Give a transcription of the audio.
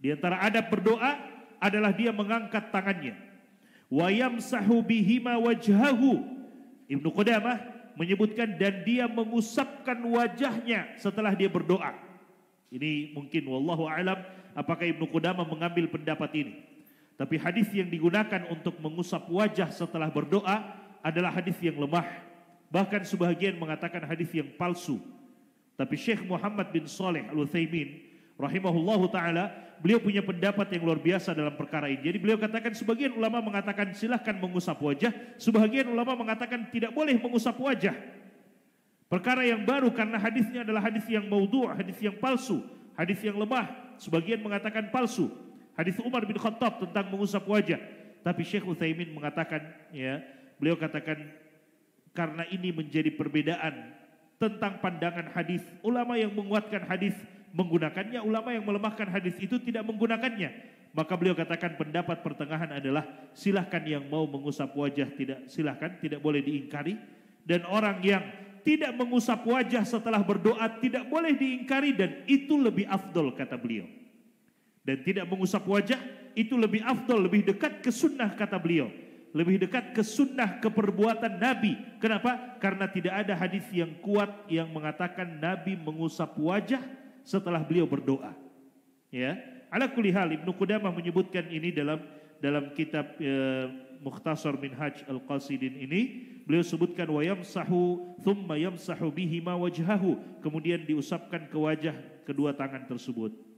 Di antara adab berdoa adalah dia mengangkat tangannya. Wa yamsahu bihima wajhahu. Ibnu Qudamah menyebutkan dan dia mengusapkan wajahnya setelah dia berdoa. Ini mungkin wallahu alam apakah Ibnu Qudamah mengambil pendapat ini. Tapi hadis yang digunakan untuk mengusap wajah setelah berdoa adalah hadis yang lemah. Bahkan sebahagian mengatakan hadis yang palsu. Tapi Syekh Muhammad bin Saleh Al-Utsaimin rahimahullahu taala beliau punya pendapat yang luar biasa dalam perkara ini. Jadi beliau katakan sebagian ulama mengatakan silahkan mengusap wajah, sebagian ulama mengatakan tidak boleh mengusap wajah. Perkara yang baru karena hadisnya adalah hadis yang maudhu, hadis yang palsu, hadis yang lemah. Sebagian mengatakan palsu. Hadis Umar bin Khattab tentang mengusap wajah. Tapi Syekh Utsaimin mengatakan ya, beliau katakan karena ini menjadi perbedaan tentang pandangan hadis. Ulama yang menguatkan hadis menggunakannya, ulama yang melemahkan hadis itu tidak menggunakannya. Maka beliau katakan pendapat pertengahan adalah silahkan yang mau mengusap wajah tidak silahkan tidak boleh diingkari dan orang yang tidak mengusap wajah setelah berdoa tidak boleh diingkari dan itu lebih afdol kata beliau. Dan tidak mengusap wajah itu lebih afdol, lebih dekat ke sunnah kata beliau lebih dekat ke sunnah keperbuatan Nabi. Kenapa? Karena tidak ada hadis yang kuat yang mengatakan Nabi mengusap wajah setelah beliau berdoa. Ya. Ala kuli hal Ibnu Qudamah menyebutkan ini dalam dalam kitab e, Mukhtasar Minhaj Al-Qasidin ini beliau sebutkan wa yamsahu thumma yamsahu bihima wajhahu kemudian diusapkan ke wajah kedua tangan tersebut.